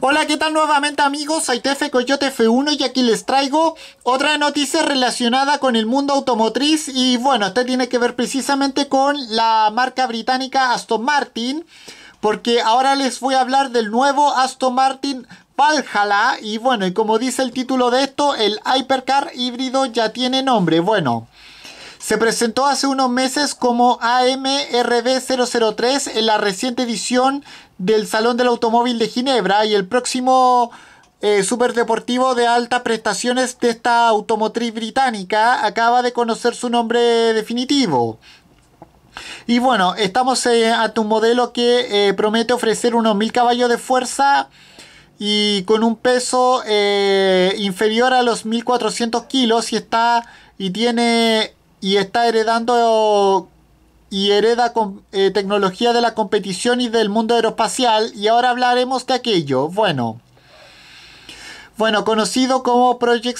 Hola, ¿qué tal nuevamente amigos? Soy Tefe Coyote F1 y aquí les traigo otra noticia relacionada con el mundo automotriz y bueno, esta tiene que ver precisamente con la marca británica Aston Martin porque ahora les voy a hablar del nuevo Aston Martin Valhalla y bueno, y como dice el título de esto, el Hypercar híbrido ya tiene nombre, bueno... Se presentó hace unos meses como AMRB003 en la reciente edición del Salón del Automóvil de Ginebra y el próximo eh, superdeportivo de altas prestaciones de esta automotriz británica acaba de conocer su nombre definitivo. Y bueno, estamos eh, ante un modelo que eh, promete ofrecer unos 1000 caballos de fuerza y con un peso inferior a los 1400 kilos y está y tiene y está heredando y hereda eh, tecnología de la competición y del mundo aeroespacial y ahora hablaremos de aquello. Bueno. Bueno, conocido como Project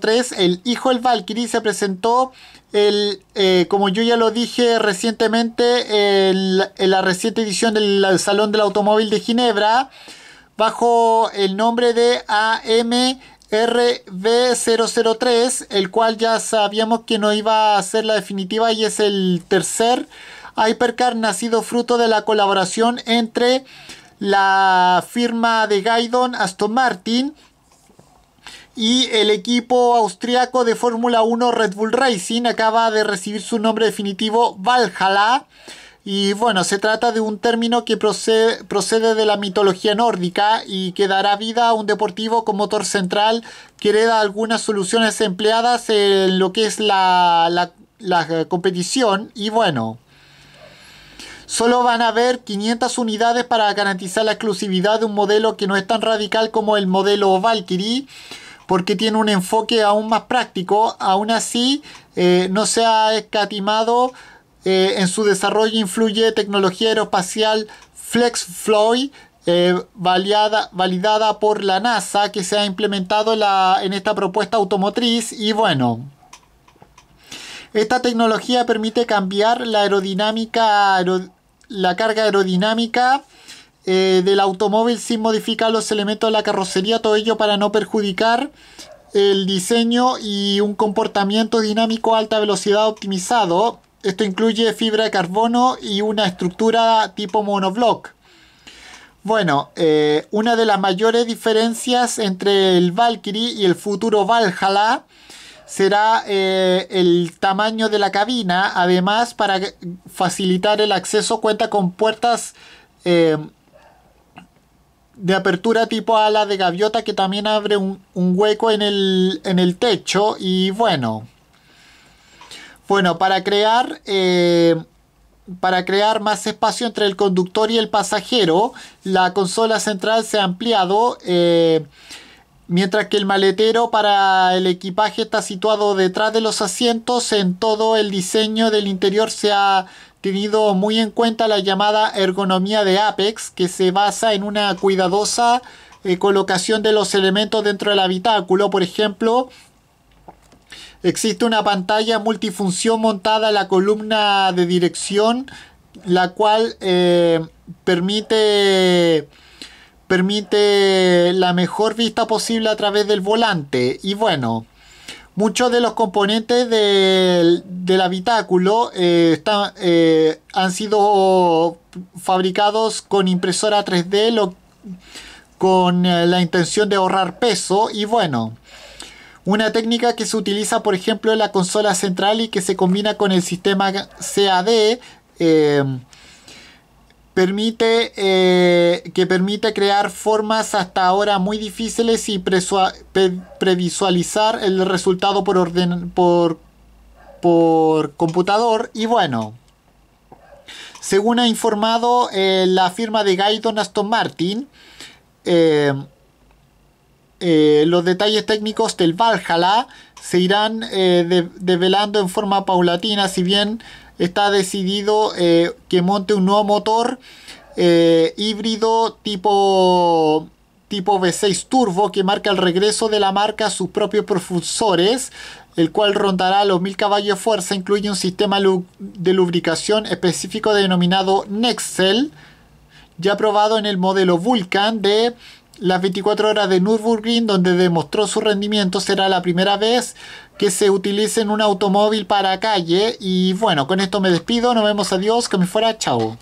003, el hijo del Valkyrie se presentó, el, eh, como yo ya lo dije recientemente, en la reciente edición del Salón del Automóvil de Ginebra, bajo el nombre de AM RB003, el cual ya sabíamos que no iba a ser la definitiva y es el tercer Hypercar nacido fruto de la colaboración entre la firma de Gaidon Aston Martin y el equipo austriaco de Fórmula 1 Red Bull Racing acaba de recibir su nombre definitivo Valhalla y bueno, se trata de un término que procede, procede, de la mitología nórdica y que dará vida a un deportivo con motor central que hereda algunas soluciones empleadas en lo que es la, competición. Y bueno, solo van a haber 500 unidades para garantizar la exclusividad de un modelo que no es tan radical como el modelo Valkyrie porque tiene un enfoque aún más práctico, aún así eh, no se ha escatimado eh, en su desarrollo influye tecnología aeroespacial FlexFloy, eh, validada, por la NASA, que se ha implementado en esta propuesta automotriz. Y bueno, esta tecnología permite cambiar la aerodinámica, la carga aerodinámica eh, del automóvil sin modificar los elementos de la carrocería, todo ello para no perjudicar el diseño y un comportamiento dinámico a alta velocidad optimizado. Esto incluye fibra de carbono y una estructura tipo monoblock. Bueno, eh, una de las mayores diferencias entre el Valkyrie y el futuro Valhalla será eh, el tamaño de la cabina. Además, para facilitar el acceso cuenta con puertas eh, de apertura tipo ala de gaviota que también abre un, hueco en el, en el techo. Y bueno, bueno, para crear, eh, para crear más espacio entre el conductor y el pasajero, la consola central se ha ampliado. Eh, mientras que el maletero para el equipaje está situado detrás de los asientos, en todo el diseño del interior se ha tenido muy en cuenta la llamada ergonomía de Apex, que se basa en una cuidadosa eh, colocación de los elementos dentro del habitáculo, por ejemplo, Existe una pantalla multifunción montada en la columna de dirección, la cual eh, permite, permite la mejor vista posible a través del volante. Y bueno, muchos de los componentes del, habitáculo eh, eh, han sido fabricados con impresora 3D con la intención de ahorrar peso. Y bueno. Una técnica que se utiliza, por ejemplo, en la consola central y que se combina con el sistema CAD. Eh, permite, eh, que permite crear formas hasta ahora muy difíciles y previsualizar el resultado por, orden por, por computador. Y bueno, según ha informado eh, la firma de Guy Aston Martin, eh, los detalles técnicos del Valhalla se irán eh, develando en forma paulatina, si bien está decidido eh, que monte un nuevo motor híbrido tipo tipo V6 Turbo que marca el regreso de la marca a sus propios profusores, el cual rondará los 1000 caballos de fuerza, incluye un sistema de lubricación específico denominado Nexel, ya probado en el modelo Vulcan de las 24 horas de Nürburgring, donde demostró su rendimiento, será la primera vez que se utilice en un automóvil para calle. Y bueno, con esto me despido, nos vemos, adiós, que me fuera, chao.